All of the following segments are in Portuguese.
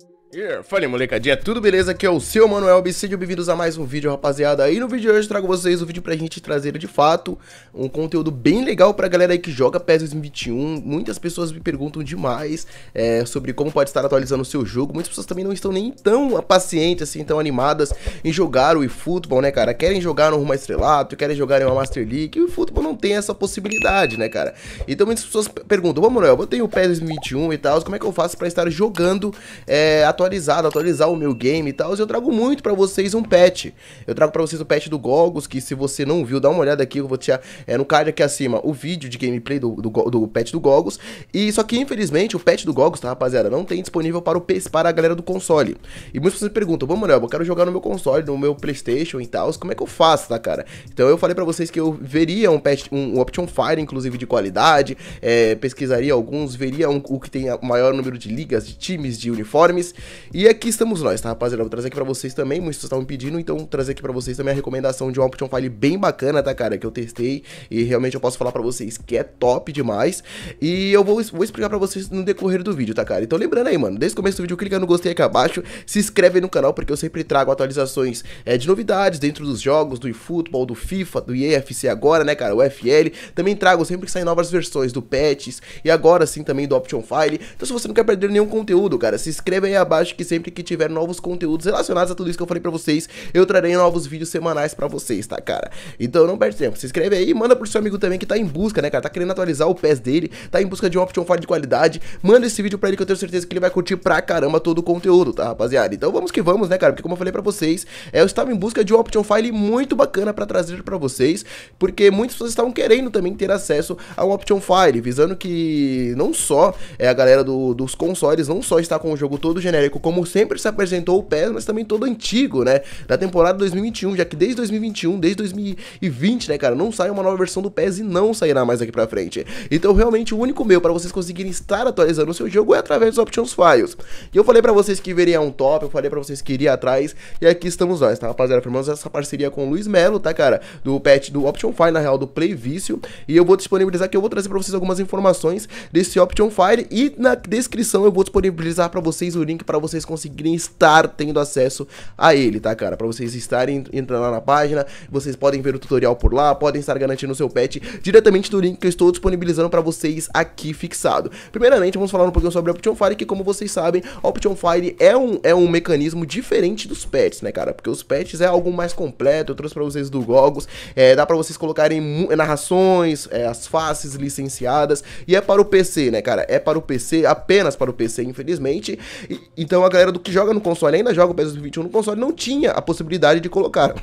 Thank you. Yeah. Fala molecadinha, tudo beleza? Aqui é o seu Manuel B. Sejam bem-vindos a mais um vídeo, rapaziada. E no vídeo de hoje trago vocês o um vídeo pra gente trazer de fato um conteúdo bem legal pra galera aí que joga PES 2021. Muitas pessoas me perguntam demais é, sobre como pode estar atualizando o seu jogo. Muitas pessoas também não estão nem tão pacientes, assim, tão animadas em jogar o eFootball, né, cara? Querem jogar no Rumo Estrelato, querem jogar em uma Master League. E o eFootball não tem essa possibilidade, né, cara? Então muitas pessoas perguntam, ô Manuel, eu tenho o PES 2021 e tal, como é que eu faço pra estar jogando é, atualmente? atualizado, atualizar o meu game e tal, eu trago muito para vocês um patch. Eu trago para vocês o patch do Gogos, que se você não viu, dá uma olhada aqui, eu vou te é, no card aqui acima, o vídeo de gameplay do, do, do patch do Gogos. E só que, infelizmente, o patch do Gogos, tá, rapaziada, não tem disponível para, o, para a galera do console. E muitas pessoas perguntam, bom, Manuel, eu quero jogar no meu console, no meu Playstation e tal, como é que eu faço, tá, cara? Então eu falei para vocês que eu veria um patch, um, um Option Fire, inclusive, de qualidade, é, pesquisaria alguns, veria um, o que tem maior número de ligas, de times, de uniformes, e aqui estamos nós, tá, rapaziada? Eu vou trazer aqui pra vocês também, muitos estavam pedindo, então vou trazer aqui pra vocês também a recomendação de um Option File bem bacana, tá, cara? Que eu testei e realmente eu posso falar pra vocês que é top demais. E eu vou, vou explicar pra vocês no decorrer do vídeo, tá, cara? Então lembrando aí, mano, desde o começo do vídeo, clica no gostei aqui abaixo, se inscreve no canal, porque eu sempre trago atualizações é, de novidades dentro dos jogos, do eFootball, do FIFA, do EFC agora, né, cara? O FL. Também trago sempre que saem novas versões do Patches e agora sim também do Option File. Então se você não quer perder nenhum conteúdo, cara, se inscreve aí abaixo acho que sempre que tiver novos conteúdos relacionados a tudo isso que eu falei pra vocês, eu trarei novos vídeos semanais pra vocês, tá, cara? Então não perde tempo, se inscreve aí e manda pro seu amigo também que tá em busca, né, cara? Tá querendo atualizar o PES dele, tá em busca de um option fora de qualidade. Manda esse vídeo pra ele que eu tenho certeza que ele vai curtir pra caramba todo o conteúdo, tá, rapaziada? Então vamos que vamos, né, cara? Porque como eu falei pra vocês, eu estava em busca de um option file muito bacana pra trazer pra vocês, porque muitas pessoas estavam querendo também ter acesso a um option file, visando que não só é a galera do, dos consoles, não só está com o jogo todo genérico, como sempre se apresentou o PES, mas também todo antigo, né? Da temporada 2021, já que desde 2021, desde 2020, né, cara, não sai uma nova versão do PES e não sairá mais aqui pra frente. Então, realmente, o único meio para vocês conseguirem estar atualizando o seu jogo é através dos Options Files. E eu falei para vocês que veria um top, eu falei para vocês que iria atrás, e aqui estamos nós, tá, rapaziada? Firmamos essa parceria com o Luiz Melo, tá, cara? Do patch do Option File na real, do Play Vício. E eu vou disponibilizar que eu vou trazer pra vocês algumas informações desse Option Fire. E na descrição eu vou disponibilizar pra vocês o link pra vocês conseguirem estar tendo acesso a ele, tá, cara? Pra vocês estarem entrando lá na página, vocês podem ver o tutorial por lá, podem estar garantindo o seu pet diretamente do link que eu estou disponibilizando pra vocês aqui fixado. Primeiramente, vamos falar um pouquinho sobre o Option Fire, que como vocês sabem, o Option Fire é um, é um mecanismo diferente dos pets, né, cara? Porque os pets é algo mais completo, eu trouxe pra vocês do Gogos, é, dá pra vocês colocarem narrações, é, as faces licenciadas, e é para o PC, né, cara? É para o PC, apenas para o PC, infelizmente, e, e então a galera do que joga no console ainda joga o ps 21 no console não tinha a possibilidade de colocar.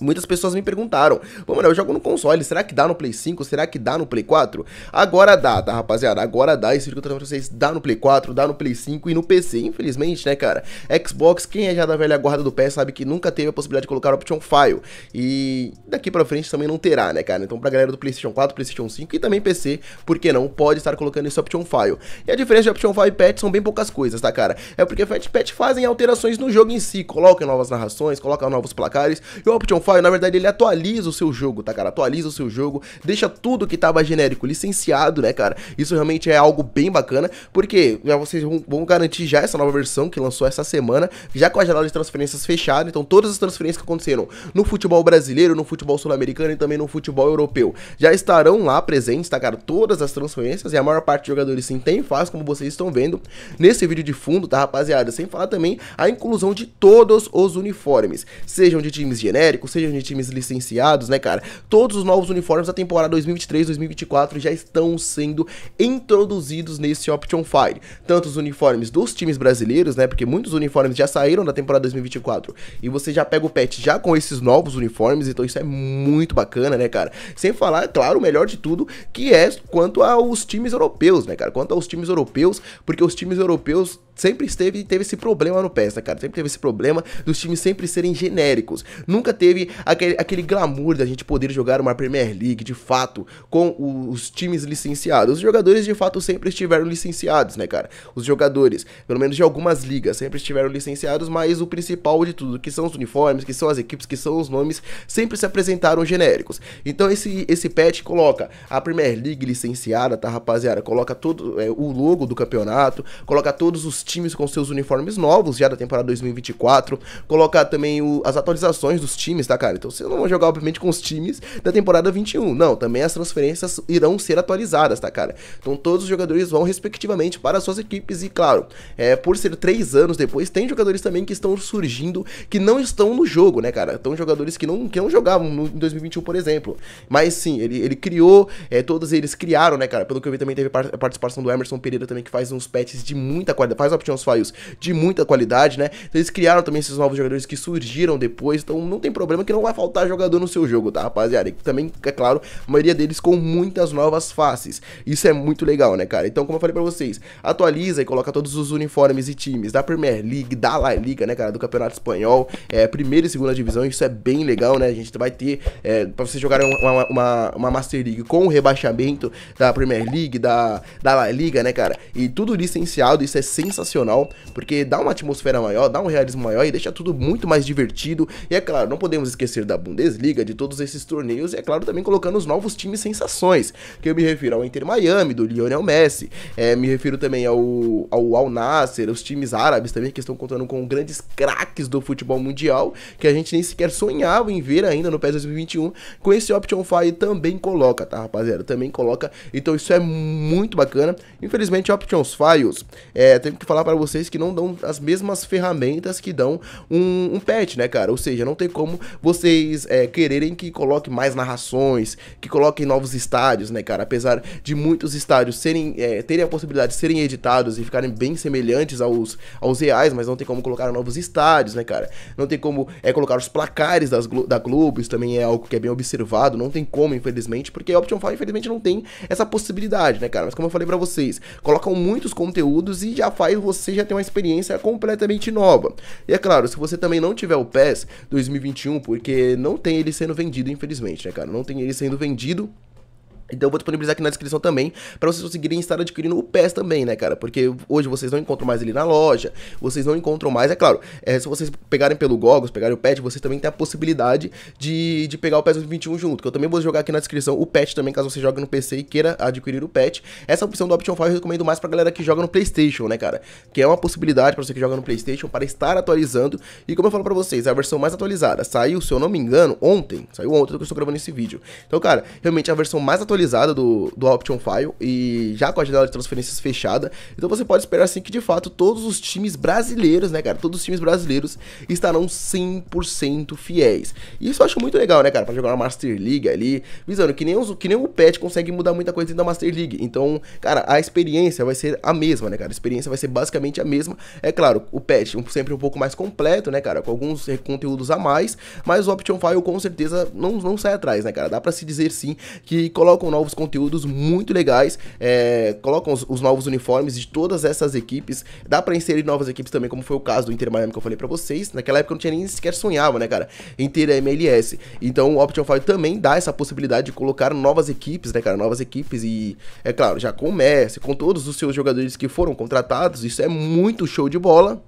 Muitas pessoas me perguntaram, pô, mano, eu jogo no console, será que dá no Play 5? Será que dá no Play 4? Agora dá, tá, rapaziada? Agora dá, isso que eu tô pra vocês, dá no Play 4, dá no Play 5 e no PC, infelizmente, né, cara? Xbox, quem é já da velha guarda do pé sabe que nunca teve a possibilidade de colocar Option File, e daqui pra frente também não terá, né, cara? Então pra galera do Playstation 4, Playstation 5 e também PC, por que não, pode estar colocando esse Option File. E a diferença de Option File e Patch são bem poucas coisas, tá, cara? É porque Fat Patch fazem alterações no jogo em si, colocam novas narrações, colocam novos placares, e o Option File Spotify, na verdade, ele atualiza o seu jogo, tá, cara? Atualiza o seu jogo, deixa tudo que tava tá genérico licenciado, né, cara? Isso realmente é algo bem bacana, porque já né, vocês vão garantir já essa nova versão que lançou essa semana, já com a janela de transferências fechada. Então, todas as transferências que aconteceram no futebol brasileiro, no futebol sul-americano e também no futebol europeu já estarão lá presentes, tá, cara? Todas as transferências e a maior parte de jogadores sim tem faz, como vocês estão vendo nesse vídeo de fundo, tá, rapaziada? Sem falar também a inclusão de todos os uniformes, sejam de times genéricos, sejam sejam de times licenciados, né, cara? Todos os novos uniformes da temporada 2023, 2024 já estão sendo introduzidos nesse Option Fire. Tanto os uniformes dos times brasileiros, né? Porque muitos uniformes já saíram da temporada 2024 e você já pega o patch já com esses novos uniformes, então isso é muito bacana, né, cara? Sem falar, claro, o melhor de tudo, que é quanto aos times europeus, né, cara? Quanto aos times europeus, porque os times europeus sempre esteve, teve esse problema no PES, né, cara? Sempre teve esse problema dos times sempre serem genéricos. Nunca teve aquele, aquele glamour da gente poder jogar uma Premier League, de fato, com os times licenciados. Os jogadores, de fato, sempre estiveram licenciados, né, cara? Os jogadores, pelo menos de algumas ligas, sempre estiveram licenciados, mas o principal de tudo, que são os uniformes, que são as equipes, que são os nomes, sempre se apresentaram genéricos. Então esse, esse patch coloca a Premier League licenciada, tá, rapaziada? Coloca todo é, o logo do campeonato, coloca todos os times com seus uniformes novos já da temporada 2024, colocar também o, as atualizações dos times, tá, cara? Então você não vai jogar, obviamente, com os times da temporada 21, não. Também as transferências irão ser atualizadas, tá, cara? Então todos os jogadores vão, respectivamente, para suas equipes e, claro, é, por ser três anos depois, tem jogadores também que estão surgindo que não estão no jogo, né, cara? Então jogadores que não, que não jogavam no, em 2021, por exemplo. Mas sim, ele, ele criou, é, todos eles criaram, né, cara? Pelo que eu vi também teve a participação do Emerson Pereira também, que faz uns patches de muita qualidade, mais options files de muita qualidade, né? Então, eles criaram também esses novos jogadores que surgiram depois, então não tem problema que não vai faltar jogador no seu jogo, tá, rapaziada? E também, é claro, a maioria deles com muitas novas faces. Isso é muito legal, né, cara? Então, como eu falei pra vocês, atualiza e coloca todos os uniformes e times da Premier League, da La Liga, né, cara, do Campeonato Espanhol, é, primeira e segunda divisão, isso é bem legal, né? A gente vai ter, é, pra vocês jogarem uma, uma, uma Master League com o rebaixamento da Premier League, da, da La Liga, né, cara? E tudo licenciado, isso é sensacional sensacional, porque dá uma atmosfera maior, dá um realismo maior e deixa tudo muito mais divertido. E é claro, não podemos esquecer da Bundesliga, de todos esses torneios, e é claro, também colocando os novos times sensações, que eu me refiro ao Inter Miami, do Lionel Messi, é, me refiro também ao, ao Al Nasser, os times árabes também, que estão contando com grandes craques do futebol mundial, que a gente nem sequer sonhava em ver ainda no PES 2021, com esse Option Fire também coloca, tá rapaziada? Também coloca, então isso é muito bacana. Infelizmente, Options Files, é, que falar para vocês que não dão as mesmas ferramentas que dão um, um patch, né, cara? Ou seja, não tem como vocês é, quererem que coloque mais narrações, que coloquem novos estádios, né, cara? Apesar de muitos estádios serem, é, terem a possibilidade de serem editados e ficarem bem semelhantes aos, aos reais, mas não tem como colocar novos estádios, né, cara? Não tem como é, colocar os placares das, da Globo, isso também é algo que é bem observado, não tem como, infelizmente, porque a Option 5, infelizmente, não tem essa possibilidade, né, cara? Mas como eu falei para vocês, colocam muitos conteúdos e já faz você já tem uma experiência completamente nova. E é claro, se você também não tiver o PES 2021, porque não tem ele sendo vendido, infelizmente, né, cara? Não tem ele sendo vendido então eu vou disponibilizar aqui na descrição também, para vocês conseguirem estar adquirindo o PES também, né, cara? Porque hoje vocês não encontram mais ele na loja, vocês não encontram mais, é claro, é, se vocês pegarem pelo Gogos, pegarem o PET, vocês também têm a possibilidade de, de pegar o PES 2021 junto, que eu também vou jogar aqui na descrição o PET também, caso você jogue no PC e queira adquirir o PET. Essa opção do Option 5 eu recomendo mais pra galera que joga no Playstation, né, cara? Que é uma possibilidade para você que joga no Playstation para estar atualizando, e como eu falo pra vocês, é a versão mais atualizada, saiu, se eu não me engano, ontem, saiu ontem que eu estou gravando esse vídeo. Então, cara, realmente é a versão mais atualizada atualizada do, do Option File e já com a janela de transferências fechada. Então você pode esperar assim que de fato todos os times brasileiros, né, cara? Todos os times brasileiros estarão 100% fiéis. isso eu acho muito legal, né, cara? Pra jogar uma Master League ali, visando que nem, os, que nem o patch consegue mudar muita coisa dentro da Master League. Então, cara, a experiência vai ser a mesma, né, cara? A experiência vai ser basicamente a mesma. É claro, o patch sempre um pouco mais completo, né, cara? Com alguns conteúdos a mais, mas o Option File com certeza não, não sai atrás, né, cara? Dá pra se dizer sim que colocam colocam novos conteúdos muito legais, é, colocam os, os, novos uniformes de todas essas equipes. Dá para inserir novas equipes também, como foi o caso do Inter Miami que eu falei para vocês. Naquela época eu não tinha nem sequer sonhava, né, cara, em ter a MLS. Então o Option Fire também dá essa possibilidade de colocar novas equipes, né, cara, novas equipes e, é claro, já com o Messi, com todos os seus jogadores que foram contratados, isso é muito show de bola.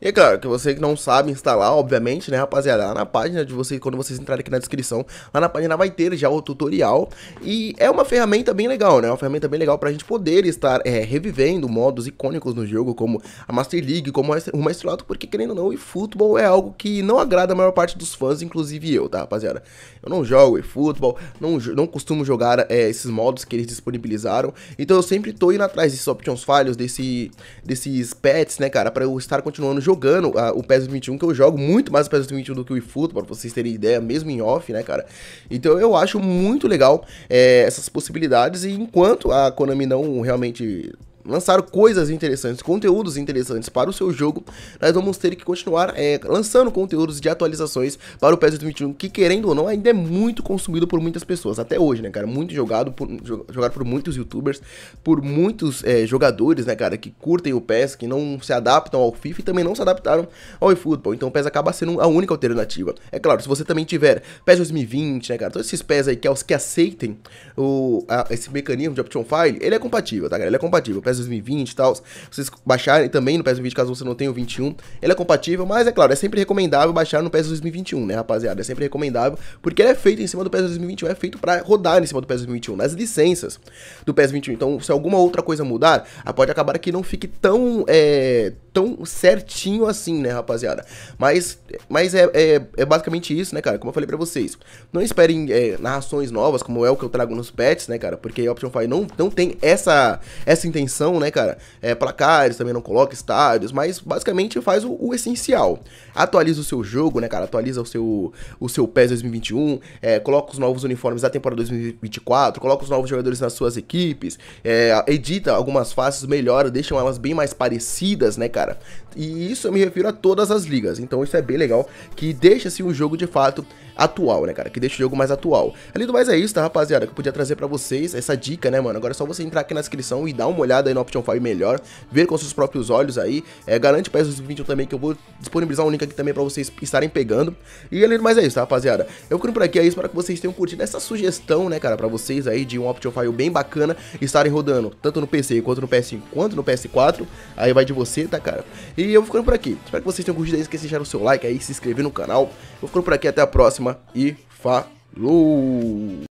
E é claro, que você que não sabe instalar, obviamente, né, rapaziada, lá na página de vocês, quando vocês entrarem aqui na descrição, lá na página vai ter já o tutorial. E é uma ferramenta bem legal, né? Uma ferramenta bem legal pra gente poder estar é, revivendo modos icônicos no jogo, como a Master League, como o Maestrolato, porque querendo ou não, o futebol é algo que não agrada a maior parte dos fãs, inclusive eu, tá, rapaziada? Eu não jogo eFootball, não, não costumo jogar é, esses modos que eles disponibilizaram, então eu sempre tô indo atrás desses options falhos, desse, desses pets, né, cara, pra eu estar continuando jogando a, o PES 21, que eu jogo muito mais o PES 21 do que o eFootball, pra vocês terem ideia, mesmo em off, né, cara? Então eu acho muito legal é, essas possibilidades, e enquanto a Konami não realmente lançaram coisas interessantes, conteúdos interessantes para o seu jogo, nós vamos ter que continuar é, lançando conteúdos de atualizações para o PES 2021, que querendo ou não, ainda é muito consumido por muitas pessoas, até hoje, né, cara? Muito jogado por, jogado por muitos youtubers, por muitos é, jogadores, né, cara, que curtem o PES, que não se adaptam ao FIFA e também não se adaptaram ao eFootball. Então o PES acaba sendo a única alternativa. É claro, se você também tiver PES 2020, né, cara, todos esses PES aí que, é os que aceitem o, a, esse mecanismo de option file, ele é compatível, tá, cara? Ele é compatível. O PES PES 2020 e tal, vocês baixarem também no PES 2020 caso você não tenha o 21, ele é compatível, mas é claro, é sempre recomendável baixar no PES 2021, né, rapaziada? É sempre recomendável, porque ele é feito em cima do PES 2021, é feito para rodar em cima do PES 2021, nas licenças do PES 21. Então, se alguma outra coisa mudar, pode acabar que não fique tão. É, tão certinho assim, né, rapaziada? Mas, mas é, é, é basicamente isso, né, cara? Como eu falei pra vocês. Não esperem é, narrações novas, como é o que eu trago nos pets, né, cara? Porque a Option Fire não, não tem essa, essa intenção, né, cara? É, placares também não coloca, estádios, mas basicamente faz o, o, essencial. Atualiza o seu jogo, né, cara? Atualiza o seu, o seu PES 2021, é, coloca os novos uniformes da temporada 2024, coloca os novos jogadores nas suas equipes, é, edita algumas faces, melhora, deixam elas bem mais parecidas, né, cara? cara. E isso eu me refiro a todas as ligas. Então isso é bem legal, que deixa-se o jogo de fato atual, né, cara? Que deixa o jogo mais atual. Além do mais, é isso, tá, rapaziada? Que eu podia trazer pra vocês essa dica, né, mano? Agora é só você entrar aqui na descrição e dar uma olhada aí no Option 5 melhor, ver com seus próprios olhos aí. É, garante para esse vídeo também que eu vou disponibilizar um link aqui também pra vocês estarem pegando. E além do mais, é isso, tá, rapaziada? Eu fico por aqui, é isso. Espero que vocês tenham curtido essa sugestão, né, cara, pra vocês aí de um Option 5 bem bacana estarem rodando tanto no PC quanto no PS5 quanto no PS4. Aí vai de você, tá, cara? E eu vou ficando por aqui. Espero que vocês tenham curtido aí. Esqueci de deixar o seu like aí, se inscrever no canal. Eu vou ficando por aqui, até a próxima próxima e falou!